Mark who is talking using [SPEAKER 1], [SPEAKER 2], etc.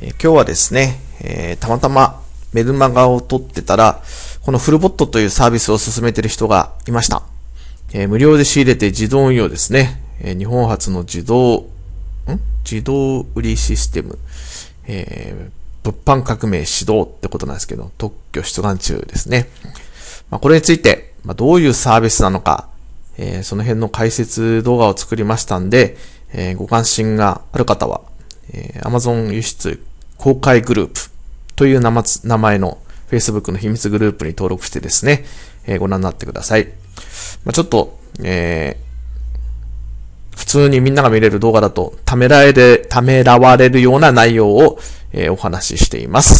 [SPEAKER 1] えー、今日はですね、えー、たまたまメルマガを撮ってたら、このフルボットというサービスを進めてる人がいました。えー、無料で仕入れて自動運用ですね。えー、日本初の自動、ん自動売りシステム。えー、物販革命指導ってことなんですけど、特許出願中ですね。まあ、これについて、まあ、どういうサービスなのか、えー、その辺の解説動画を作りましたんで、えー、ご関心がある方は、えー、Amazon 輸出公開グループという名前の Facebook の秘密グループに登録してですね、えー、ご覧になってください。まあ、ちょっと、え
[SPEAKER 2] ー、普通にみんなが見れる動画だと、ためらえで、ためらわれるような内容を、えー、お話ししています。